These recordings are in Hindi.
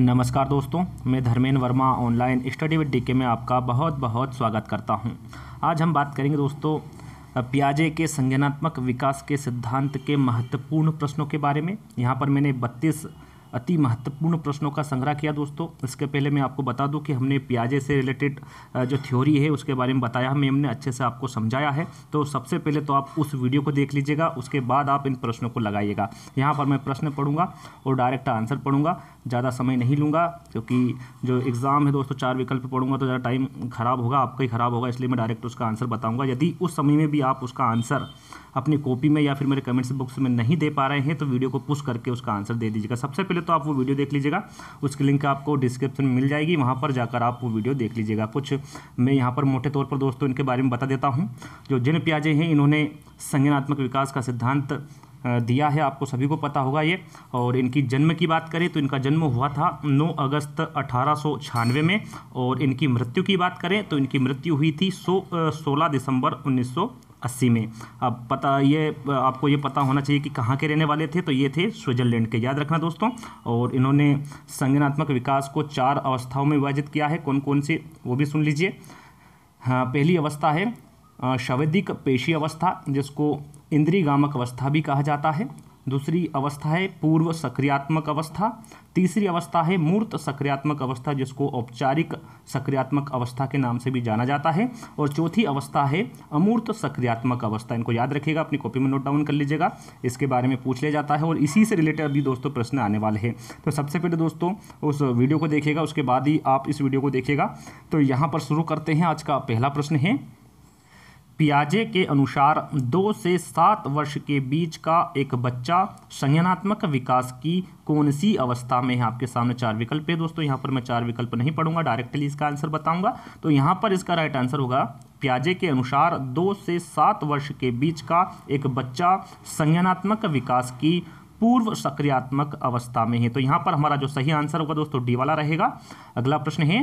नमस्कार दोस्तों मैं Dharmendra Verma online study with DK में आपका बहुत बहुत स्वागत करता हूं। आज हम बात करेंगे दोस्तों प्याजे के संज्ञानात्मक विकास के सिद्धांत के महत्वपूर्ण प्रश्नों के बारे में यहां पर मैंने बत्तीस अति महत्वपूर्ण प्रश्नों का संग्रह किया दोस्तों इसके पहले मैं आपको बता दूं कि हमने प्याजे से रिलेटेड जो थ्योरी है उसके बारे में बताया हमें हमने अच्छे से आपको समझाया है तो सबसे पहले तो आप उस वीडियो को देख लीजिएगा उसके बाद आप इन प्रश्नों को लगाइएगा यहाँ पर मैं प्रश्न पढ़ूंगा और डायरेक्ट आंसर पढ़ूंगा ज़्यादा समय नहीं लूँगा क्योंकि जो एग्ज़ाम है दोस्तों चार विकल्प पढ़ूंगा तो ज़्यादा टाइम खराब होगा आपका ही खराब होगा इसलिए मैं डायरेक्ट उसका आंसर बताऊँगा यदि उस समय में भी आप उसका आंसर अपनी कॉपी में या फिर मेरे कमेंट्स बॉक्स में नहीं दे पा रहे हैं तो वीडियो को पुश करके उसका आंसर दे दीजिएगा सबसे पहले तो आप वो वीडियो देख लीजिएगा उसकी लिंक आपको डिस्क्रिप्शन में मिल जाएगी वहाँ पर जाकर आप वो वीडियो देख लीजिएगा कुछ मैं यहाँ पर मोटे तौर पर दोस्तों इनके बारे में बता देता हूँ जो जिन प्याजे हैं इन्होंने संज्ञानात्मक विकास का सिद्धांत दिया है आपको सभी को पता होगा ये और इनकी जन्म की बात करें तो इनका जन्म हुआ था 9 अगस्त अठारह में और इनकी मृत्यु की बात करें तो इनकी मृत्यु हुई थी सो सोलह दिसंबर उन्नीस अस्सी में अब पता ये आपको ये पता होना चाहिए कि कहाँ के रहने वाले थे तो ये थे स्विट्जरलैंड के याद रखना दोस्तों और इन्होंने संगनात्मक विकास को चार अवस्थाओं में विभाजित किया है कौन कौन सी वो भी सुन लीजिए हाँ पहली अवस्था है शवैदिक पेशी अवस्था जिसको इंद्रीगामक अवस्था भी कहा जाता है दूसरी अवस्था है पूर्व सक्रियात्मक अवस्था तीसरी अवस्था है मूर्त सक्रियात्मक अवस्था जिसको औपचारिक सक्रियात्मक अवस्था के नाम से भी जाना जाता है और चौथी अवस्था है अमूर्त सक्रियात्मक अवस्था इनको याद रखिएगा अपनी कॉपी में नोट डाउन कर लीजिएगा इसके बारे में पूछ लिया जाता है और इसी से रिलेटेड अभी दोस्तों प्रश्न आने वाले हैं तो सबसे पहले दोस्तों उस वीडियो को देखिएगा उसके बाद ही आप इस वीडियो को देखिएगा तो यहाँ पर शुरू करते हैं आज का पहला प्रश्न है पियाजे के अनुसार दो से सात वर्ष के बीच का एक बच्चा संज्ञानात्मक विकास की कौन सी अवस्था में है आपके सामने चार विकल्प है दोस्तों यहाँ पर मैं चार विकल्प नहीं पढ़ूंगा डायरेक्टली इसका आंसर बताऊंगा तो यहाँ पर इसका राइट आंसर होगा प्याजे के अनुसार दो से सात वर्ष के बीच का एक बच्चा संज्ञानात्मक विकास की पूर्व सक्रियात्मक अवस्था में है तो यहाँ पर हमारा जो सही आंसर होगा दोस्तों डी वाला रहेगा अगला प्रश्न है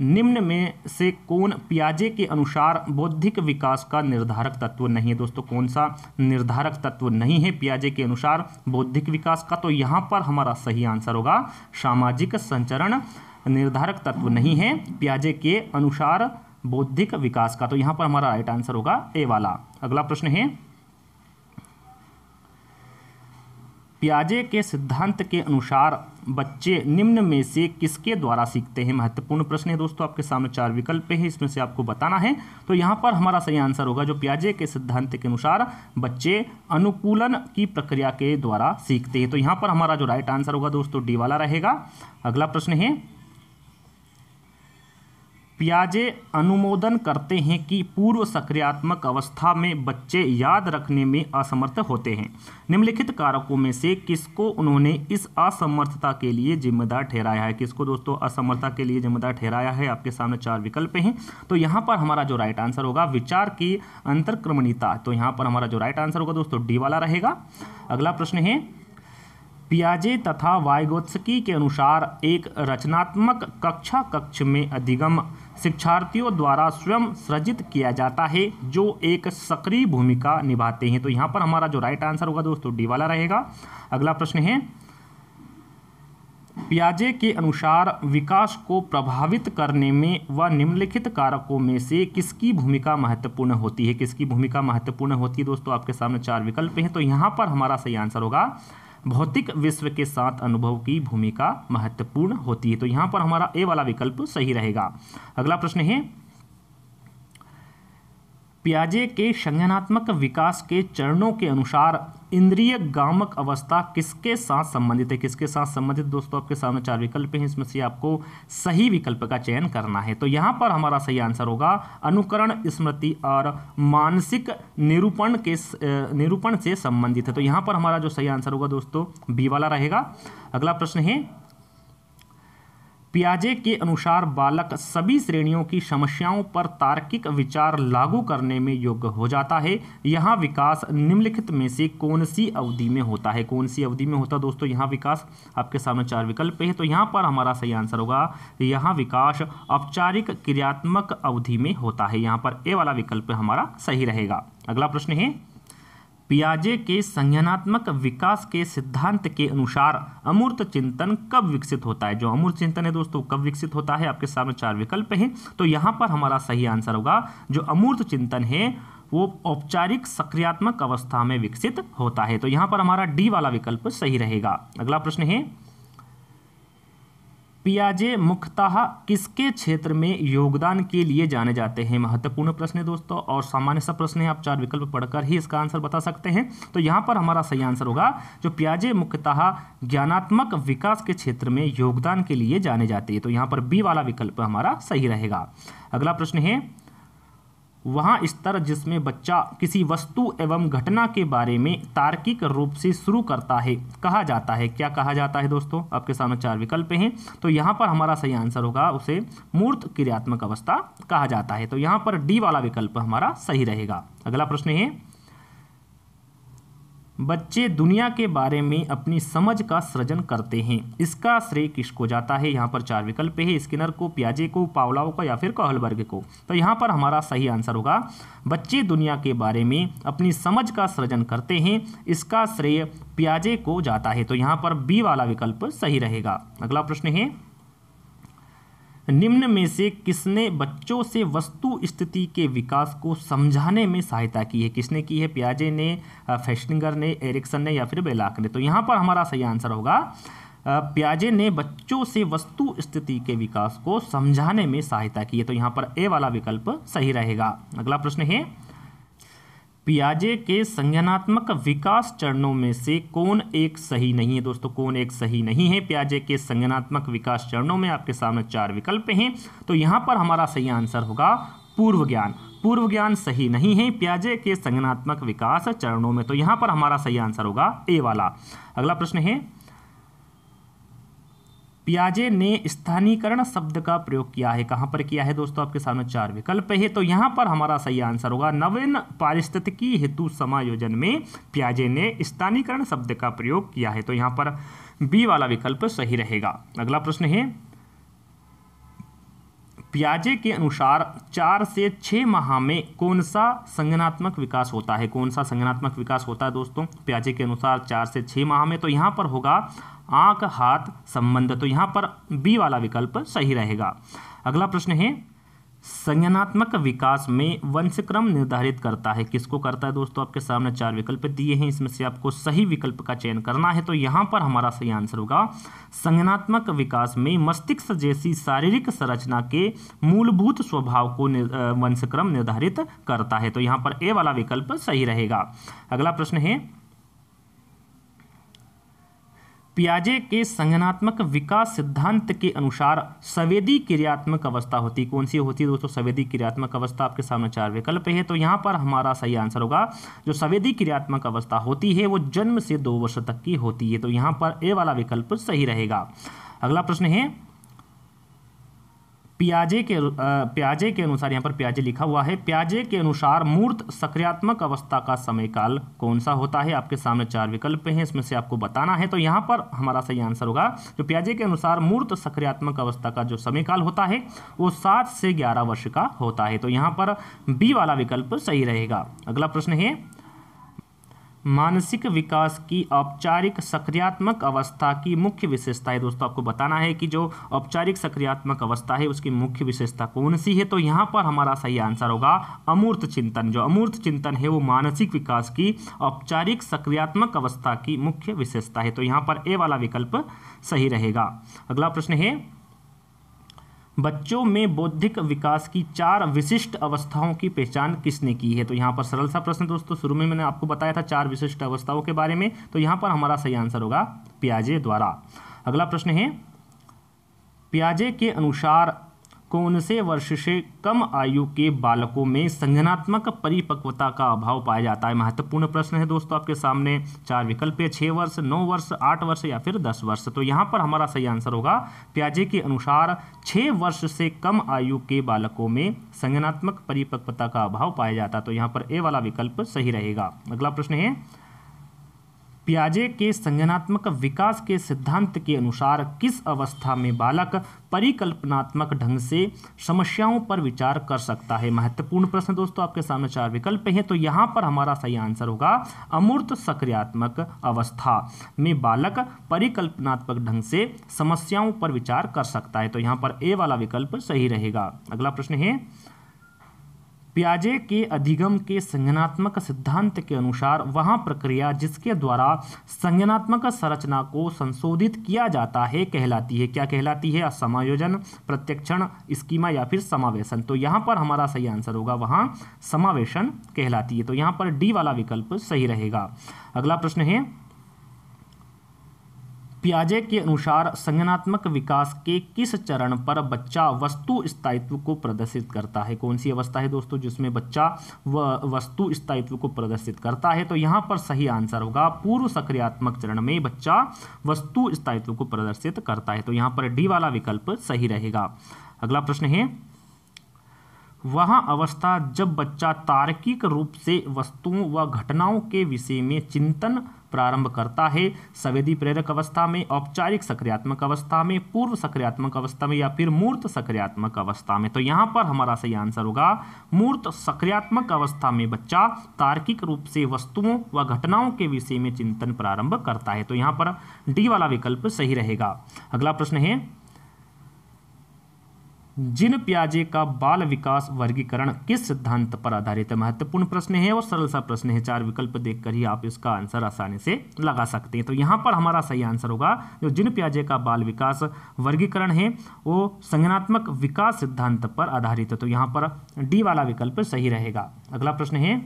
निम्न में से कौन पियाजे के अनुसार बौद्धिक विकास का निर्धारक तत्व नहीं है दोस्तों कौन सा निर्धारक तत्व नहीं है पियाजे के अनुसार बौद्धिक विकास का तो यहाँ पर हमारा सही आंसर होगा सामाजिक संचरण निर्धारक तत्व नहीं है पियाजे के अनुसार बौद्धिक विकास का तो यहाँ पर हमारा राइट आंसर होगा ए वाला अगला प्रश्न है पियाजे के सिद्धांत के अनुसार बच्चे निम्न में से किसके द्वारा सीखते हैं महत्वपूर्ण प्रश्न है दोस्तों आपके सामने चार विकल्प है इसमें से आपको बताना है तो यहाँ पर हमारा सही आंसर होगा जो प्याजे के सिद्धांत के अनुसार बच्चे अनुकूलन की प्रक्रिया के द्वारा सीखते हैं तो यहाँ पर हमारा जो राइट आंसर होगा दोस्तों डी वाला रहेगा अगला प्रश्न है पियाजे अनुमोदन करते हैं कि पूर्व सक्रियात्मक अवस्था में बच्चे याद रखने में असमर्थ होते हैं निम्नलिखित कारकों में से किसको उन्होंने इस असमर्थता के लिए जिम्मेदार ठहराया है किसको दोस्तों असमर्थता के लिए जिम्मेदार ठहराया है आपके सामने चार विकल्प हैं तो यहाँ पर हमारा जो राइट आंसर होगा विचार की अंतर्क्रमणीता तो यहाँ पर हमारा जो राइट आंसर होगा दोस्तों डी वाला रहेगा अगला प्रश्न है पियाजे तथा वायगोत्सकी के अनुसार एक रचनात्मक कक्षा कक्ष में अधिगम शिक्षार्थियों द्वारा स्वयं सृजित किया जाता है जो एक सक्रिय भूमिका निभाते हैं तो यहाँ पर हमारा जो राइट आंसर होगा दोस्तों डी वाला रहेगा अगला प्रश्न है पियाजे के अनुसार विकास को प्रभावित करने में व निम्नलिखित कारकों में से किसकी भूमिका महत्वपूर्ण होती है किसकी भूमिका महत्वपूर्ण होती है दोस्तों आपके सामने चार विकल्प हैं तो यहाँ पर हमारा सही आंसर होगा भौतिक विश्व के साथ अनुभव की भूमिका महत्वपूर्ण होती है तो यहाँ पर हमारा ए वाला विकल्प सही रहेगा अगला प्रश्न है पियाजे के संज्ञानात्मक विकास के चरणों के अनुसार इंद्रिय गामक अवस्था किसके साथ संबंधित है किसके साथ संबंधित दोस्तों आपके सामने चार विकल्प हैं इसमें से आपको सही विकल्प का चयन करना है तो यहाँ पर हमारा सही आंसर होगा अनुकरण स्मृति और मानसिक निरूपण के निरूपण से संबंधित है तो यहाँ पर हमारा जो सही आंसर होगा दोस्तों बी वाला रहेगा अगला प्रश्न है पियाजे के अनुसार बालक सभी श्रेणियों की समस्याओं पर तार्किक विचार लागू करने में योग्य हो जाता है यहाँ विकास निम्नलिखित में से कौन सी अवधि में होता है कौन सी अवधि में होता है दोस्तों यहाँ विकास आपके सामने चार विकल्प है तो यहाँ पर हमारा सही आंसर होगा यहाँ विकास औपचारिक क्रियात्मक अवधि में होता है यहाँ पर ए वाला विकल्प हमारा सही रहेगा अगला प्रश्न है पियाजे के संज्ञानात्मक विकास के सिद्धांत के अनुसार अमूर्त चिंतन कब विकसित होता है जो अमूर्त चिंतन है दोस्तों कब विकसित होता है आपके सामने चार विकल्प हैं तो यहाँ पर हमारा सही आंसर होगा जो अमूर्त चिंतन है वो औपचारिक सक्रियात्मक अवस्था में विकसित होता है तो यहाँ पर हमारा डी वाला विकल्प सही रहेगा अगला प्रश्न है पियाजे मुख्यतः किसके क्षेत्र में योगदान के लिए जाने जाते हैं महत्वपूर्ण प्रश्न है दोस्तों और सामान्य सा प्रश्न है आप चार विकल्प पढ़कर ही इसका आंसर बता सकते हैं तो यहाँ पर हमारा सही आंसर होगा जो पियाजे मुख्यतः ज्ञानात्मक विकास के क्षेत्र में योगदान के लिए जाने जाते हैं तो यहाँ पर बी वाला विकल्प हमारा सही रहेगा अगला प्रश्न है वहाँ स्तर जिसमें बच्चा किसी वस्तु एवं घटना के बारे में तार्किक रूप से शुरू करता है कहा जाता है क्या कहा जाता है दोस्तों आपके सामने चार विकल्प हैं तो यहाँ पर हमारा सही आंसर होगा उसे मूर्त क्रियात्मक अवस्था कहा जाता है तो यहाँ पर डी वाला विकल्प हमारा सही रहेगा अगला प्रश्न है बच्चे दुनिया के बारे में अपनी समझ का सृजन करते हैं इसका श्रेय किसको जाता है यहाँ पर चार विकल्प है स्किनर को प्याजे को पावलाओ को या फिर कहलबर्ग को तो यहाँ पर हमारा सही आंसर होगा बच्चे दुनिया के बारे में अपनी समझ का सृजन करते हैं इसका श्रेय प्याजे को जाता है तो यहाँ पर बी वाला विकल्प सही रहेगा अगला प्रश्न है निम्न में से किसने बच्चों से वस्तु स्थिति के विकास को समझाने में सहायता की है किसने की है प्याजे ने फेस्टिंगर ने एरिक्सन ने या फिर बेलाक ने तो यहाँ पर हमारा सही आंसर होगा प्याजे ने बच्चों से वस्तु स्थिति के विकास को समझाने में सहायता की है तो यहाँ पर ए वाला विकल्प सही रहेगा अगला प्रश्न है पियाजे के संज्ञानात्मक विकास चरणों में से कौन एक सही नहीं है दोस्तों कौन एक सही नहीं है पियाजे के संज्ञानात्मक विकास चरणों में आपके सामने चार विकल्प हैं तो यहाँ पर हमारा सही आंसर होगा पूर्व ज्ञान पूर्व ज्ञान सही नहीं है प्याजे के संज्ञानात्मक विकास चरणों में तो यहाँ पर हमारा सही आंसर होगा ए वाला अगला प्रश्न है पियाजे ने स्थानीकरण शब्द का प्रयोग किया है कहाँ पर किया है दोस्तों आपके सामने चार विकल्प है तो यहाँ पर हमारा सही आंसर होगा नवीन पारिस्थितिकी हेतु समायोजन में पियाजे ने स्थानीकरण शब्द का प्रयोग किया है तो यहाँ पर बी वाला विकल्प सही रहेगा अगला प्रश्न है पियाजे के अनुसार चार से छः माह में कौन सा संगनात्मक विकास होता है कौन सा संगनात्मक विकास होता है दोस्तों पियाजे के अनुसार चार से छः माह में तो यहाँ पर होगा आँख हाथ संबंध तो यहाँ पर बी वाला विकल्प सही रहेगा अगला प्रश्न है संज्ञानात्मक विकास में वंशक्रम निर्धारित करता है किसको करता है दोस्तों आपके सामने चार विकल्प दिए हैं इसमें से आपको सही विकल्प का चयन करना है तो यहाँ पर हमारा सही आंसर होगा संज्ञानात्मक विकास में मस्तिष्क जैसी शारीरिक संरचना के मूलभूत स्वभाव को वंशक्रम निर्धारित करता है तो यहाँ पर ए वाला विकल्प सही रहेगा अगला प्रश्न है पियाजे के संगनात्मक विकास सिद्धांत के अनुसार संवेदी क्रियात्मक अवस्था होती कौन सी होती है दोस्तों संवेदी क्रियात्मक अवस्था आपके सामने चार विकल्प है तो यहाँ पर हमारा सही आंसर होगा जो संवेदी क्रियात्मक अवस्था होती है वो जन्म से दो वर्ष तक की होती है तो यहाँ पर ए वाला विकल्प सही रहेगा अगला प्रश्न है प्याजे के प्याजे के अनुसार यहाँ पर प्याजे लिखा हुआ है प्याजे के अनुसार मूर्त सक्रियात्मक अवस्था का समय काल कौन सा होता है आपके सामने चार विकल्प हैं इसमें से आपको बताना है तो यहाँ पर हमारा सही आंसर होगा जो प्याजे के अनुसार मूर्त सक्रियात्मक अवस्था का जो समय काल होता है वो सात से ग्यारह वर्ष का होता है तो यहाँ पर बी वाला विकल्प सही रहेगा अगला प्रश्न है मानसिक विकास की औपचारिक सक्रियात्मक अवस्था की मुख्य विशेषता है दोस्तों आपको बताना है कि जो औपचारिक सक्रियात्मक अवस्था है उसकी मुख्य विशेषता कौन सी है तो यहाँ पर हमारा सही आंसर होगा अमूर्त चिंतन जो अमूर्त चिंतन है वो मानसिक विकास की औपचारिक सक्रियात्मक अवस्था की मुख्य विशेषता है तो यहाँ पर ए वाला विकल्प सही रहेगा अगला प्रश्न है बच्चों में बौद्धिक विकास की चार विशिष्ट अवस्थाओं की पहचान किसने की है तो यहाँ पर सरल सा प्रश्न दोस्तों शुरू में मैंने आपको बताया था चार विशिष्ट अवस्थाओं के बारे में तो यहाँ पर हमारा सही आंसर होगा पियाजे द्वारा अगला प्रश्न है पियाजे के अनुसार कौन से वर्ष से कम आयु के बालकों में संज्ञानात्मक परिपक्वता का अभाव पाया जाता है महत्वपूर्ण प्रश्न है दोस्तों आपके सामने चार विकल्प है छः वर्ष नौ वर्ष आठ वर्ष या फिर दस वर्ष तो यहाँ पर हमारा सही आंसर होगा प्याजे के अनुसार छः वर्ष से कम आयु के बालकों में संज्ञानात्मक परिपक्वता का अभाव पाया जाता है तो यहाँ पर ए वाला विकल्प सही रहेगा अगला प्रश्न है पियाजे के संज्ञानात्मक विकास के सिद्धांत के अनुसार किस अवस्था में बालक परिकल्पनात्मक ढंग से समस्याओं पर विचार कर सकता है महत्वपूर्ण प्रश्न दोस्तों आपके सामने चार विकल्प हैं तो यहाँ पर हमारा सही आंसर होगा अमूर्त सक्रियात्मक अवस्था में बालक परिकल्पनात्मक ढंग से समस्याओं पर विचार कर सकता है तो यहाँ पर ए वाला विकल्प सही रहेगा अगला प्रश्न है प्याजे के अधिगम के संज्ञानात्मक सिद्धांत के अनुसार वह प्रक्रिया जिसके द्वारा संज्ञानात्मक संरचना को संशोधित किया जाता है कहलाती है क्या कहलाती है समायोजन प्रत्यक्षण स्कीमा या फिर समावेशन तो यहाँ पर हमारा सही आंसर होगा वहाँ समावेशन कहलाती है तो यहाँ पर डी वाला विकल्प सही रहेगा अगला प्रश्न है पियाजे के अनुसार संज्ञानात्मक विकास के किस चरण पर बच्चा वस्तु स्थायित्व को प्रदर्शित करता है कौन सी अवस्था है दोस्तों जिसमें बच्चा व वस्तु स्थायित्व को प्रदर्शित करता है तो यहाँ पर सही आंसर होगा पूर्व सक्रियात्मक चरण में बच्चा वस्तु स्थायित्व को प्रदर्शित करता है तो यहाँ पर डी वाला विकल्प सही रहेगा अगला प्रश्न है वह अवस्था जब बच्चा तार्किक रूप से वस्तुओं व घटनाओं के विषय में चिंतन प्रारंभ करता है सवेदी प्रेरक अवस्था में औपचारिक सक्रियात्मक अवस्था में पूर्व सक्रियात्मक अवस्था में या फिर मूर्त सक्रियात्मक अवस्था में तो यहाँ पर हमारा सही आंसर होगा मूर्त सक्रियात्मक अवस्था में बच्चा तार्किक रूप से वस्तुओं व घटनाओं के विषय में चिंतन प्रारंभ करता है तो यहाँ पर डी वाला विकल्प सही रहेगा अगला प्रश्न है जिन प्याजे का बाल विकास वर्गीकरण किस सिद्धांत पर आधारित है महत्वपूर्ण प्रश्न है और सरल सा प्रश्न है चार विकल्प देखकर ही आप इसका आंसर आसानी से लगा सकते हैं तो यहाँ पर हमारा सही आंसर होगा जो जिन प्याजे का बाल विकास वर्गीकरण है वो संगनात्मक विकास सिद्धांत पर आधारित है तो यहाँ पर डी वाला विकल्प सही रहेगा अगला प्रश्न है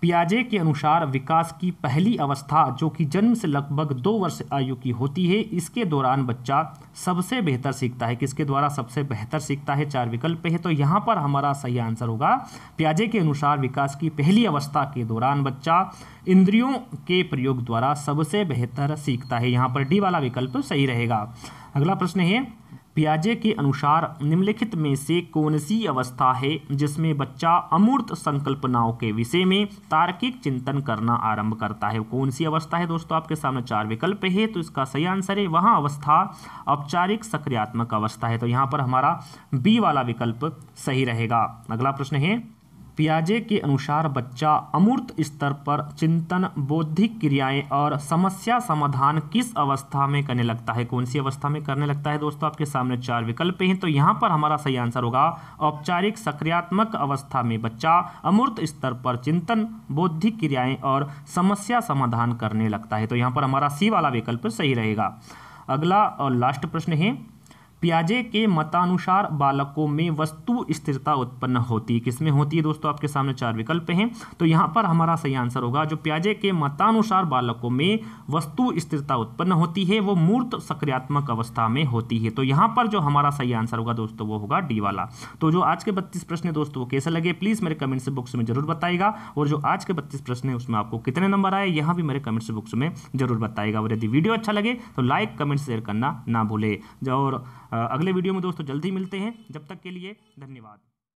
पियाजे के अनुसार विकास की पहली अवस्था जो कि जन्म से लगभग दो वर्ष आयु की होती है इसके दौरान बच्चा सबसे बेहतर सीखता है किसके द्वारा सबसे बेहतर सीखता है चार विकल्प है तो यहाँ पर हमारा सही आंसर होगा पियाजे के अनुसार विकास की पहली अवस्था के दौरान बच्चा इंद्रियों के प्रयोग द्वारा सबसे बेहतर सीखता है यहाँ पर डी वाला विकल्प सही रहेगा अगला प्रश्न है पियाजे के अनुसार निम्नलिखित में से कौन सी अवस्था है जिसमें बच्चा अमूर्त संकल्पनाओं के विषय में तार्किक चिंतन करना आरंभ करता है कौन सी अवस्था है दोस्तों आपके सामने चार विकल्प है तो इसका सही आंसर है वहाँ अवस्था औपचारिक सक्रियात्मक अवस्था है तो यहाँ पर हमारा बी वाला विकल्प सही रहेगा अगला प्रश्न है पियाजे के अनुसार बच्चा अमूर्त स्तर पर चिंतन बौद्धिक क्रियाएं और समस्या समाधान किस अवस्था में करने लगता है कौन सी अवस्था में करने लगता है दोस्तों आपके सामने चार विकल्प हैं तो यहाँ पर हमारा सही आंसर होगा औपचारिक सक्रियात्मक अवस्था में बच्चा अमूर्त स्तर पर चिंतन बौद्धिक क्रियाएँ और समस्या समाधान करने लगता है तो यहाँ पर हमारा सी वाला विकल्प सही रहेगा अगला और लास्ट प्रश्न है पियाजे के मतानुसार बालकों में वस्तु स्थिरता उत्पन्न होती है किसमें होती है दोस्तों आपके सामने चार विकल्प हैं तो यहाँ पर हमारा सही आंसर होगा जो पियाजे के मतानुसार बालकों में वस्तु स्थिरता उत्पन्न होती है वो मूर्त सक्रियात्मक अवस्था में होती है तो यहाँ पर जो हमारा सही आंसर होगा दोस्तों वो होगा डी वाला तो जो आज के बत्तीस प्रश्न दोस्तों वो कैसे लगे प्लीज़ मेरे कमेंट्स बुक्स में जरूर बताएगा और जो आज के बत्तीस प्रश्न है उसमें आपको कितने नंबर आए यहाँ भी मेरे कमेंट्स बुक्स में जरूर बताएगा और यदि वीडियो अच्छा लगे तो लाइक कमेंट शेयर करना ना भूले और अगले वीडियो में दोस्तों जल्दी मिलते हैं जब तक के लिए धन्यवाद